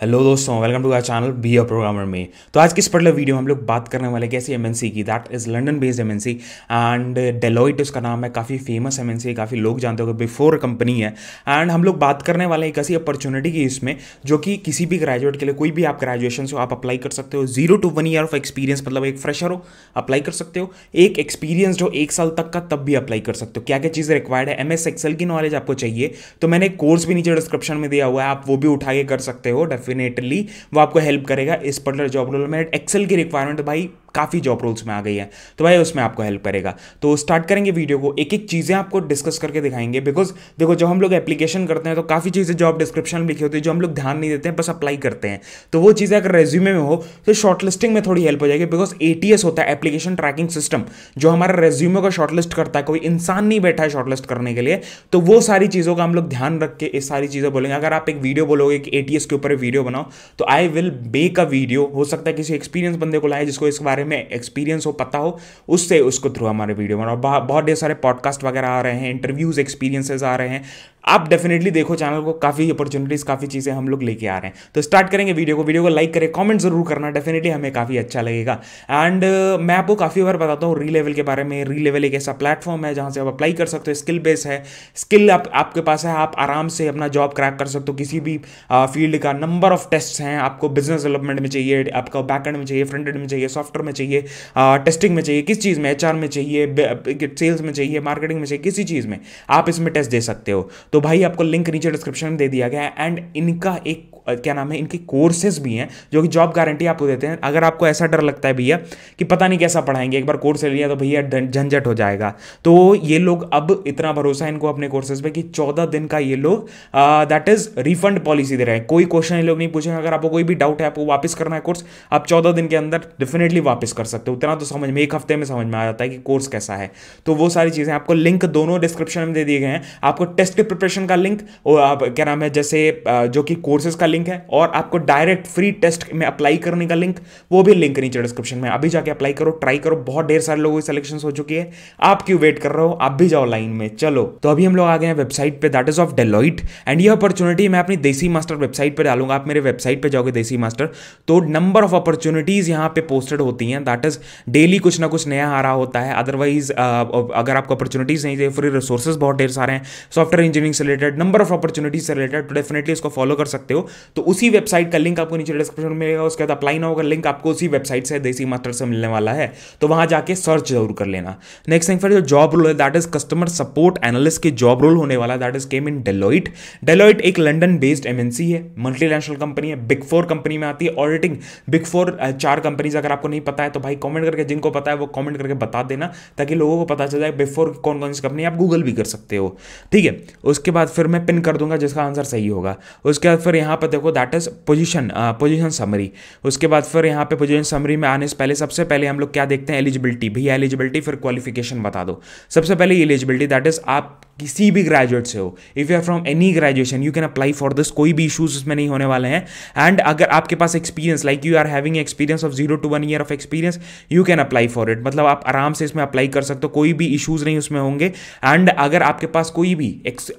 hello दोस्तों welcome to our channel be a programmer में तो आज की इस पर्टिकुलर वीडियो में हम लोग बात करने वाले कैसी सी की दैट इज़ लंडन बेस्ड सी एंड डेलोइट उसका नाम है काफ़ी फेमस एमएनसी काफ़ी लोग जानते हो बिफोर कंपनी है एंड हम लोग बात करने वाले एक ऐसी अपॉर्चुनिटी की इसमें जो कि किसी भी ग्रेजुएट के लिए कोई भी आप ग्रेजुएशन से आप अप्लाई कर सकते हो zero to one year of experience मतलब एक फ्रेशर हो अप्लाई कर सकते हो एक एक्सपीरियंस जो एक साल तक का तब भी अप्लाई कर सकते हो क्या क्या चीज़ रिक्वायर्ड है एम एस एक्सल की नॉलेज आपको चाहिए तो मैंने कोर्स भी नीचे डिस्क्रिप्शन में दिया हुआ है आप वो भी उठा के कर सकते हो डेफिनेटली वो आपको हेल्प करेगा इस पर्टिकुलर जॉब रोल में एक्सेल की रिक्वायरमेंट भाई काफ़ी जॉब रोल्स में आ गई है तो भाई उसमें आपको हेल्प करेगा तो स्टार्ट करेंगे वीडियो को एक एक चीज़ें आपको डिस्कस करके दिखाएंगे बिकॉज देखो जब हम लोग एप्लीकेशन करते हैं तो काफ़ी चीज़ें जॉब डिस्क्रिप्शन में लिखी होती है जो हम लोग ध्यान नहीं देते हैं बस अप्लाई करते हैं तो वो चीज़ें अगर रेज्यूमे में हो तो शॉर्टलिस्टिंग में थोड़ी हेल्प हो जाएगी बिकॉज ए होता है एप्लीकेशन ट्रैकिंग सिस्टम जो हमारा रेज्यूमे को शॉर्टलिस्ट करता है कोई इंसान नहीं बैठा है शॉर्टलिस्ट करने के लिए तो वो सारी चीज़ों का हम लोग ध्यान रख के इस सारी चीज़ें बोलेंगे अगर आप एक वीडियो बोलोगे कि ए के ऊपर वीडियो बनाओ तो I will make a video हो सकता है किसी एक्सपीरियंस बंदे को लाए जिसको इस बारे बारे में एक्सपीरियंस हो पता हो उससे उसको थ्रू हमारे वीडियो बनाओ बहुत ढेर सारे पॉडकास्ट वगैरह आ रहे हैं इंटरव्यूज़ एक्सपीरियंसेस आ रहे हैं आप डेफिनेटली देखो चैनल को काफ़ी अपॉर्चुनिटीज़ काफ़ी चीज़ें हम लोग लेके आ रहे हैं तो स्टार्ट करेंगे वीडियो को वीडियो को लाइक करें कमेंट जरूर करना डेफिनेटली हमें काफ़ी अच्छा लगेगा एंड uh, मैं आपको काफ़ी बार बताता हूँ री लेवल के बारे में री लेवल एक ऐसा प्लेटफॉर्म है जहाँ से आप अप्लाई कर सकते हो स्किल बेस है स्किल आप, आपके पास है आप आराम से अपना जॉब क्रैक कर सकते हो किसी भी फील्ड uh, का नंबर ऑफ टेस्ट हैं आपको बिजनेस डेवलपमेंट में चाहिए आपका बैकहेंड में चाहिए फ्रंट एंड में चाहिए सॉफ्टवेयर में चाहिए टेस्टिंग uh, में चाहिए किस चीज़ में एच में चाहिए सेल्स में चाहिए मार्केटिंग में चाहिए किसी चीज़ में आप इसमें टेस्ट दे सकते हो तो भाई आपको लिंक नीचे डिस्क्रिप्शन में दे दिया गया है एंड इनका एक क्या नाम है इनके कोर्सेज भी हैं जो कि जॉब गारंटी आपको देते हैं अगर आपको ऐसा डर लगता है भैया कि पता नहीं कैसा पढ़ाएंगे एक बार कोर्स ले लिया तो भैया झंझट हो जाएगा तो ये लोग अब इतना भरोसा है इनको अपने कोर्सेज पर कि चौदह दिन का ये लोग दैट इज रिफंड पॉलिसी दे रहे हैं कोई क्वेश्चन ये लोग नहीं पूछेंगे अगर आपको कोई भी डाउट है आपको वापस करना है कोर्स आप चौदह दिन के अंदर डेफिनेटली वापस कर सकते हो उतना तो समझ में एक हफ्ते में समझ में आ जाता है कि कोर्स कैसा है तो वो सारी चीज़ें आपको लिंक दोनों डिस्क्रिप्शन में दे दिए गए हैं आपको टेस्ट प्रिपरेशन का लिंक और आप क्या नाम है जैसे जो कि कोर्सेज का लिंक लिंक है और आपको डायरेक्ट फ्री टेस्ट में अप्लाई करने का लिंक वो भी लिंक नीचे डिस्क्रिप्शन में अभी जाके अप्लाई करो ट्राई करो बहुत ढेर सारे लोगों की सिलेक्शन हो चुकी है आप क्यों वेट कर रहे हो आप भी जाओ लाइन में चलो तो अभी हम लोग आ गए हैं वेबसाइट पे that is of Deloitte and ये अपॉर्चुनिटी मैं अपनी देसी मास्टर वेबसाइट पर डालूंगा आप मेरे वेबसाइट पर जाओगे देसी मास्टर तो नंबर ऑफ अपॉर्चुनिटीज यहाँ पे पोस्टेड होती हैं दैट इज डेली कुछ ना कुछ नया आ रहा होता है अदरवाइज अगर आपको अपॉर्चुनिटीज नहीं चाहिए फ्री रिसोर्सेज बहुत ढेर सारे हैं सॉफ्टवेयर इंजीनियरिंग से रिलेटेड नंबर ऑफ अपॉर्चुनिटीज से रिलेटेड तो डेफिनेटली इसको फॉलो कर सकते हो तो उसी वेबसाइट का लिंक आपको नीचे डिस्क्रिप्शन में मिलेगा उसके बाद अप्लाई ना होगा लिंक आपको उसी वेबसाइट से देसी मास्टर से मिलने वाला है तो वहां जाके सर्च जरूर कर लेना नेक्स्ट थिंग फिर जो जॉब रोल है that is customer support analyst के जॉब रोल होने वाला that is came in Deloitte Deloitte एक लंडन बेस्ड एमएनसी है मल्टीनेशनल कंपनी है बिग फोर कंपनी में आती है ऑडिटिंग बिग फोर चार कंपनीज अगर आपको नहीं पता है तो भाई कॉमेंट करके जिनको पता है वो कॉमेंट करके बता देना ताकि लोगों को पता चल जाए बिग फोर कौन कौन सी कंपनी आप गूगल भी कर सकते हो ठीक है उसके बाद फिर मैं पिन कर दूंगा जिसका आंसर सही होगा उसके बाद फिर यहां पर देखो that is position position summary उसके बाद फिर यहाँ पे पोजिशन समरी में आने से पहले सबसे पहले हम लोग क्या देखते हैं एलिजिबिलिटी भैया एलिजिबिलिटी फिर क्वालिफिकेशन बता दो सबसे पहले एलिजिबिलिटी दैट इज आप किसी भी ग्रेजुएट से हो if you are from any graduation you can apply for this कोई भी इशूज उसमें नहीं होने वाले हैं एंड अगर आपके पास experience like you are having experience of zero to one year of experience you can apply for it मतलब आप आराम से इसमें अप्लाई कर सकते हो कोई भी इशूज़ नहीं उसमें होंगे एंड अगर आपके पास कोई भी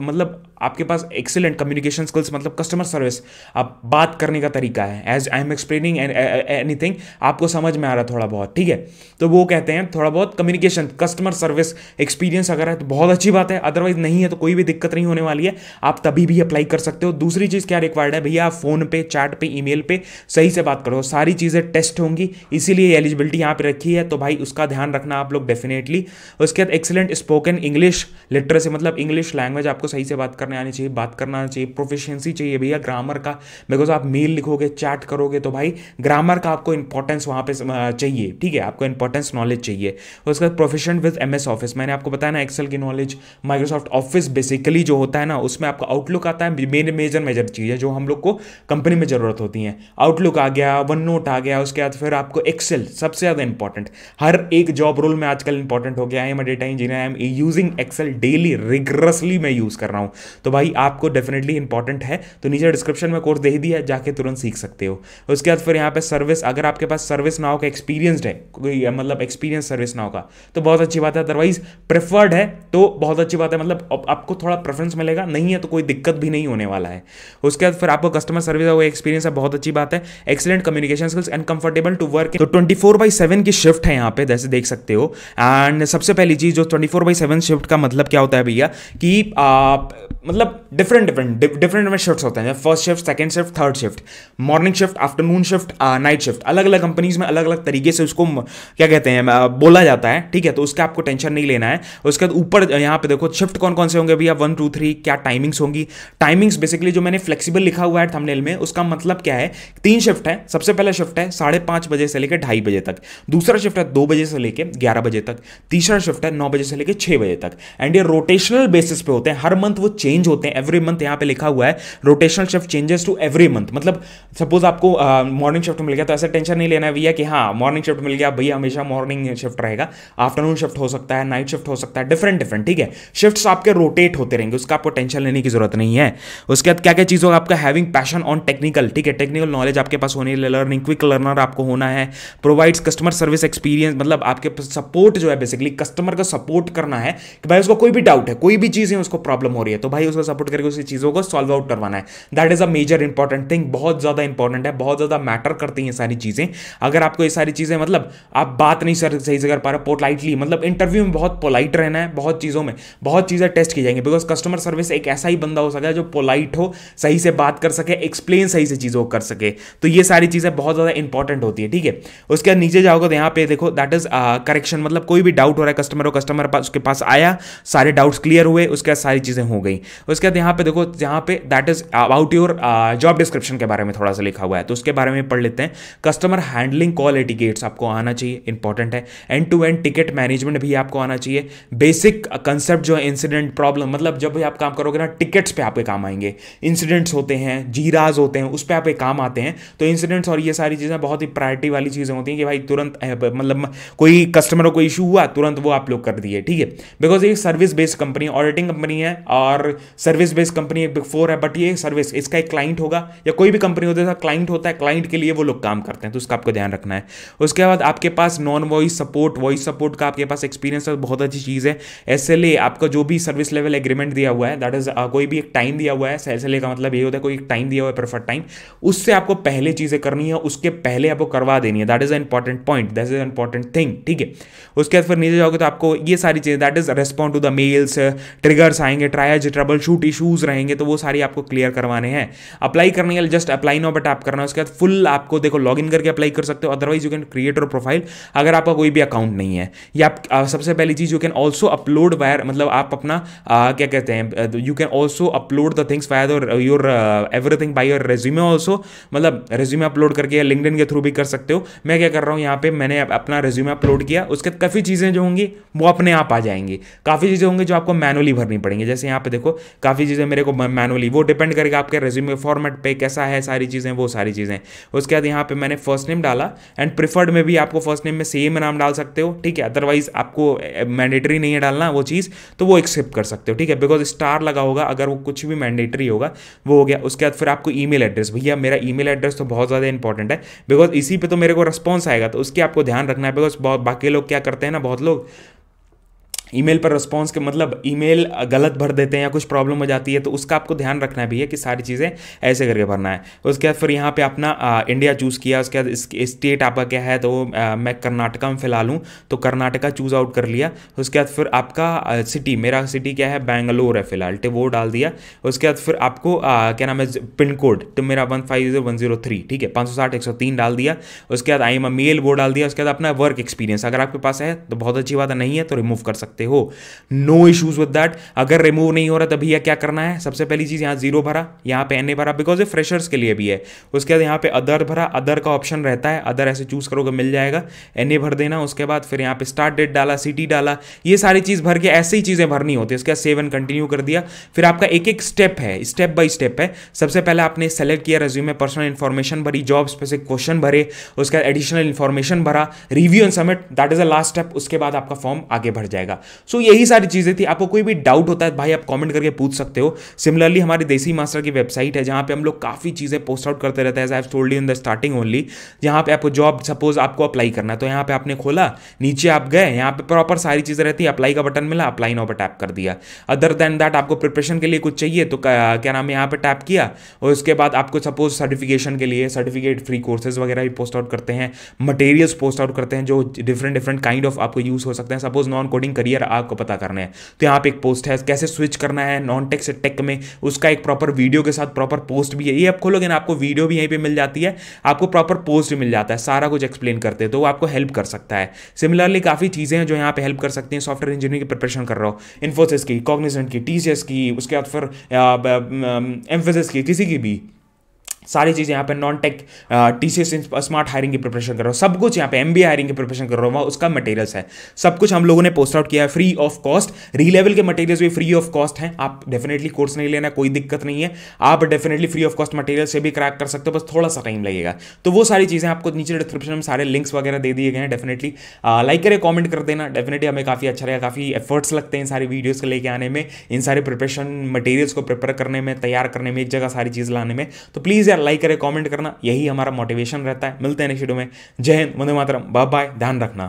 मतलब आपके पास एक्सेलेंट कम्युनिकेशन स्किल्स मतलब कस्टमर सर्विस आप बात करने का तरीका है as I am explaining anything आपको समझ में आ रहा थोड़ा बहुत ठीक है तो वो कहते हैं थोड़ा बहुत कम्युनिकेशन कस्टमर सर्विस एक्सपीरियंस अगर है तो बहुत अच्छी बात है अदरवाइज नहीं है तो कोई भी दिक्कत नहीं होने वाली है आप तभी भी अप्लाई कर सकते हो दूसरी चीज़ क्या रिक्वायर्ड है भैया आप फोन पे चैट पे ई पे सही से बात करो सारी चीज़ें टेस्ट होंगी इसीलिए एलिजिबिलिटी यहाँ पर रखी है तो भाई उसका ध्यान रखना आप लोग डेफिनेटली उसके बाद एक्सेलेंट स्पोकन इंग्लिश लिटरेसी मतलब इंग्लिश लैंग्वेज आपको सही से बात कर करने आनी चाहिए बात करना आना चाहिए प्रोफिशियंसी चाहिए भैया ग्रामर का बिकॉज आप मेल लिखोगे चैट करोगे तो भाई ग्रामर का आपको इंपॉर्टेंस वहाँ पे चाहिए ठीक है आपको इंपॉर्टेंस नॉलेज चाहिए उसके बाद प्रोफेशन विद एम ऑफिस मैंने आपको बताया ना एक्सेल की नॉलेज माइक्रोसॉफ्ट ऑफिस बेसिकली जो होता है ना उसमें आपका आउटलुक आता है मेन मेजर मेजर चीज़ है जो हम लोग को कंपनी में ज़रूरत होती है आउटलुक आ गया वन नोट आ गया उसके बाद फिर आपको एक्सेल सबसे ज़्यादा इंपॉर्टेंट हर एक जॉब रोल में आजकल इंपॉर्टेंट हो गया है am data engineer I am using Excel daily regularly मैं यूज़ कर रहा हूँ तो भाई आपको डेफिनेटली इंपॉर्टेंट है तो नीचे डिस्क्रिप्शन में कोर्स दे ही दिया जाके तुरंत सीख सकते हो उसके बाद फिर यहाँ पे सर्विस अगर आपके पास सर्विस नाव का एक्सपीरियंसड है कोई मतलब एक्सपीरियंस सर्विस नाव का तो बहुत अच्छी बात है अदरवाइज प्रेफर्ड है तो बहुत अच्छी बात है मतलब आपको थोड़ा प्रेफरेंस मिलेगा नहीं है तो कोई दिक्कत भी नहीं होने वाला है उसके बाद फिर आपको कस्टमर सर्विस का एक्सपीरियंस है बहुत अच्छी बात है excellent communication skills and comfortable to work तो ट्वेंटी फोर बाई सेवन की शिफ्ट है यहाँ पे जैसे देख सकते हो एंड सबसे पहली चीज जो twenty four by seven shift का मतलब क्या होता है भैया कि आप मतलब different different different different shifts होते हैं first shift second shift third shift morning shift afternoon shift night shift अलग अलग कंपनीज में अलग अलग तरीके से उसको क्या कहते हैं बोला जाता है ठीक है तो उसका आपको टेंशन नहीं लेना है उसके बाद ऊपर यहाँ पे देखो शिफ्ट कौन कौन से होंगे भैया वन टू थ्री क्या टाइमिंग्स होंगी टाइमिंग्स बेसिकली जो मैंने फ्लेक्सीबल लिखा हुआ है थमनेल में उसका मतलब क्या है तीन शिफ्ट है सबसे पहला शिफ्ट है साढ़े पाँच बजे से लेकर ढाई बजे तक दूसरा शिफ्ट है दो बजे से लेकर ग्यारह बजे तक तीसरा शिफ्ट है नौ बजे से लेकर छः बजे तक एंड ये रोटेशनल बेसिस पे होते हैं हर मंथ वो चेंज चेंज होते हैं एवरी मंथ यहाँ पे लिखा हुआ है rotational shift changes to every month मतलब सपोज आपको मॉर्निंग uh, शिफ्ट मिल गया तो ऐसा टेंशन नहीं लेना है भैया कि हाँ मॉर्निंग शिफ्ट मिल गया भैया हमेशा मॉर्निंग शिफ्ट रहेगा आफ्टरनून शिफ्ट हो सकता है नाइट शिफ्ट हो सकता है डिफरेंट डिफरेंट ठीक है शिफ्ट आपके रोटेट होते रहेंगे उसका आपको टेंशन लेने की जरूरत नहीं है उसके बाद क्या क्या चीज़ होगा आपका हैविंग पैशन ऑन टेक्निकल ठीक है टेक्निकल नॉलेज आपके पास होने लर्निंग क्विक लर्नर आपको होना है प्रोवाइड्स कस्टमर सर्विस एक्सपीरियंस मतलब आपके सपोर्ट जो है बेसिकली कस्टमर का सपोर्ट करना है कि भाई उसको कोई भी डाउट है कोई भी चीज़ है उसको प्रॉब्लम हो रही है तो भाई है उसका सपोर्ट करके उसकी चीज़ों को सॉल्व आउट करवाना है that is a major important thing बहुत ज़्यादा इंपॉर्टेंट है बहुत ज़्यादा मैटर करती हैं सारी चीज़ें अगर आपको ये सारी चीज़ें मतलब आप बात नहीं सर सही से कर पा रहे पोलाइटली मतलब इंटरव्यू में बहुत पोलाइट रहना है बहुत चीज़ों में बहुत चीज़ें टेस्ट की जाएंगी बिकॉज कस्टमर सर्विस एक ऐसा ही बंदा हो सकता है जो पोलाइट हो सही से बात कर सके एक्सप्लेन सही से चीज़ों को कर सके तो ये सारी चीज़ें बहुत ज़्यादा इंपॉर्टेंट होती है ठीक है उसके बाद नीचे जाओगे तो यहाँ पे देखो दैट इज़ करेक्शन मतलब कोई भी डाउट हो रहा है कस्टमर हो कस्टमर पास उसके पास आया सारे डाउट्स क्लियर हुए उसके बाद सारी चीज़ें हो गई उसके बाद यहाँ पे देखो यहाँ पे that is about your job description के बारे में थोड़ा सा लिखा हुआ है तो उसके बारे में पढ़ लेते हैं कस्टमर हैंडलिंग कॉल एटिकेट्स आपको आना चाहिए इंपॉर्टेंट है end to end ticket management भी आपको आना चाहिए बेसिक कंसेप्ट जो है इंसिडेंट प्रॉब्लम मतलब जब भी आप काम करोगे ना टिकट्स पे आपके काम आएंगे इंसिडेंट्स होते हैं जीराज होते हैं उस पर आपके काम आते हैं तो इंसिडेंट्स और ये सारी चीज़ें बहुत ही प्रायोरिटी वाली चीज़ें होती हैं कि भाई तुरंत मतलब कोई कस्टमर को कोई इशू हुआ तुरंत वो आप लोग कर दिए ठीक है बिकॉज ये service based company auditing company है और service based company big four है बट ये सर्विस इसका एक क्लाइंट होगा या कोई भी कंपनी होता है क्लाइंट होता है क्लाइंट के लिए वो लोग काम करते हैं तो उसका आपको ध्यान रखना है उसके बाद आपके पास non voice support voice support का आपके पास एक्सपीरियंस है बहुत अच्छी चीज़ है एस आपका जो भी सर्विस लेवल एग्रीमेंट दिया हुआ है दैट इज कोई भी एक टाइम दिया हुआ है एस का मतलब ये होता है कोई एक टाइम दिया हुआ है प्रेफर टाइम उससे आपको पहले चीज़ें करनी है उसके पहले आपको करवा देनी है that is a important point that is important important thing ठीक है उसके बाद फिर नीचे जाओगे तो आपको ये सारी चीज़ें that is respond to the mails triggers आएंगे triage trouble troubleshoot issues रहेंगे तो वो सारी आपको क्लियर करवाने हैं अप्लाई करने के लिए जस्ट अप्लाई नो बट आप करना है उसके बाद फुल आपको देखो लॉग इन करके अप्लाई कर सकते हो अदरवाइज यू कैन क्रिएट और प्रोफाइल अगर आपका कोई भी अकाउंट नहीं है या आप सबसे पहली चीज़ you can also upload via मतलब आप अपना आ, क्या कहते हैं you can also upload the things via your everything by your resume also मतलब रेज्यूमे अपलोड करके या लिंकड के थ्रू भी कर सकते हो मैं क्या कर रहा हूँ यहाँ पे मैंने अपना रेज्यूमे अपलोड किया उसके बाद काफ़ी चीज़ें जो होंगी वो अपने आप आ जाएंगी काफ़ी चीज़ें होंगी जो आपको मैनुअली भरनी पड़ेंगी जैसे यहाँ पे देखो काफ़ी चीज़ें मेरे को मैनुअली वो डिपेंड करेगा आपके रेज्यूमे फॉर्मेट पे कैसा है सारी चीज़ें वो सारी चीज़ें उसके बाद यहाँ पे मैंने फर्स्ट नेम डाला एंड प्रिफर्ड में भी आपको फर्स्ट नेम में सेम नाम डाल सकते हो ठीक है अदरवाइज आपको मैंडेटरी eh, नहीं है डालना वो चीज़ तो वो एक्सेप्ट कर सकते हो ठीक है बिकॉज स्टार लगा होगा अगर वो कुछ भी मैंडेटरी होगा वो हो गया उसके बाद फिर आपको ई एड्रेस भैया मेरा ई एड्रेस तो बहुत ज़्यादा इंपॉर्टेंट है बिकॉज इसी पर तो मेरे को रिस्पॉन्स आएगा तो उसकी आपको ध्यान रखना है बिकॉज बाकी लोग क्या करते हैं ना बहुत लोग ईमेल पर रिस्पॉन्स के मतलब ईमेल गलत भर देते हैं या कुछ प्रॉब्लम हो जाती है तो उसका आपको ध्यान रखना भी है कि सारी चीज़ें ऐसे करके भरना है उसके बाद फिर यहाँ पे अपना आ, इंडिया चूज़ किया उसके बाद स्टेट आपका क्या है तो आ, मैं कर्नाटका में फिलहाल हूँ तो कर्नाटका चूज़ आउट कर लिया उसके बाद फिर आपका सिटी मेरा सिटी क्या है बैंगलोर है फिलहाल तो वो डाल दिया उसके बाद फिर आपको आ, क्या नाम है पिन कोड तो मेरा one five zero one zero three ठीक है पाँच सौ साठ एक सौ तीन डाल दिया उसके बाद आई एम मेल वो डाल दिया उसके बाद अपना वर्क एक्सपीरियंस अगर आपके पास है तो बहुत अच्छी बात नहीं है तो रिमूव कर सकते सकते हो नो इशूज विद दैट अगर रिमूव नहीं हो रहा तभी यह क्या करना है सबसे पहली चीज़ यहाँ जीरो भरा यहाँ पे एन ए भरा बिकॉज ये फ्रेशर्स के लिए भी है उसके बाद यहाँ पे अदर भरा अदर का ऑप्शन रहता है अदर ऐसे चूज करोगे मिल जाएगा एन ए भर देना उसके बाद फिर यहाँ पे स्टार्ट डेट डाला सिटी डाला ये सारी चीज़ भर के ऐसी ही चीज़ें भरनी होती है उसके बाद सेवन कंटिन्यू कर दिया फिर आपका एक एक स्टेप है स्टेप बाई स्टेप है सबसे पहले आपने सेलेक्ट किया रेज्यूमे पर्सनल इन्फॉर्मेशन भरी जॉब स्पेसिफिक क्वेश्चन भरे उसके बाद एडिशनल इन्फॉर्मेशन भरा review and submit that is a last step उसके बाद आपका फॉर्म आगे बढ़ जाएगा सो यही सारी चीज़ें थी आपको कोई भी डाउट होता है भाई आप कॉमेंट करके पूछ सकते हो सिमिलरली हमारी देसी मास्टर की वेबसाइट है जहाँ पे हम लोग काफ़ी चीज़ें पोस्ट आउट करते रहते हैं as I told in the starting only जहाँ पे आपको जॉब सपोज आपको अप्लाई करना है तो यहाँ पे आपने खोला नीचे आप गए यहाँ पे प्रॉपर सारी चीज़ें रहती है अप्लाई का बटन मिला अप्लाई नाउ पर टैप कर दिया अदर देन दैट आपको प्रिपरेशन के लिए कुछ चाहिए तो क्या नाम है यहाँ पर टैप किया और उसके बाद आपको सपोज सर्टिफिकेशन के लिए सर्टिफिकेट फ्री कोर्सेज वगैरह भी पोस्ट आउट करते हैं मटेरियल्स पोस्ट आउट करते हैं जो डिफरेंट डिफरेंट काइंड ऑफ आपको यूज़ हो सकते हैं suppose non coding career clear आपको पता करना है तो यहाँ पे एक पोस्ट है कैसे स्विच करना है नॉन टेक से टेक में उसका एक प्रॉपर वीडियो के साथ प्रॉपर पोस्ट भी है ये आप खोलोगे ना आपको वीडियो भी यहीं पर मिल जाती है आपको प्रॉपर पोस्ट भी मिल जाता है सारा कुछ एक्सप्लेन करते हैं तो वो आपको हेल्प कर सकता है सिमिलरली काफ़ी चीज़ें हैं जो यहाँ पर हेल्प कर सकती हैं सॉफ्टवेयर इंजीनियरिंग की प्रिपरेशन कर रहा हो इन्फोसिस की कॉग्निजेंट की टी की उसके बाद फिर एम्फोसिस की किसी की भी सारी चीज़ें यहाँ पे non tech T C smart hiring की प्रिपरेशन कर रहा हूँ सब कुछ यहाँ पे एम बी हायरिंग की प्रिपरेशन कर रहा हूँ उसका मटेरियल्स है सब कुछ हम लोगों ने पोस्ट आउट किया है free of cost Relevel के मटेरियल्स भी फ्री ऑफ कॉस्ट हैं आप डेफिनेटली कोर्स नहीं लेना कोई दिक्कत नहीं है आप definitely free of cost material से भी क्रैक कर सकते हो बस थोड़ा सा टाइम लगेगा तो वो सारी चीज़ें आपको नीचे डिस्क्रिप्शन में सारे लिंक्स वगैरह दे दिए गए हैं डेफिनेटली लाइक uh, करें कॉमेंट कर देना डेफिनेटली हमें काफ़ी अच्छा रहेगा काफ़ी एफर्ट्स लगते हैं इन सारी वीडियोज़ को लेकर आने में इन सारे प्रिपरेशन मटेरियल्स को प्रिपेयर करने में तैयार करने में एक जगह सारी चीज़ लाने में तो प्लीज़ शेयर लाइक करें कमेंट करना यही हमारा मोटिवेशन रहता है मिलते हैं नेक्स्ट वीडियो में जय हिंद वंदे मातरम बाय बाय ध्यान रखना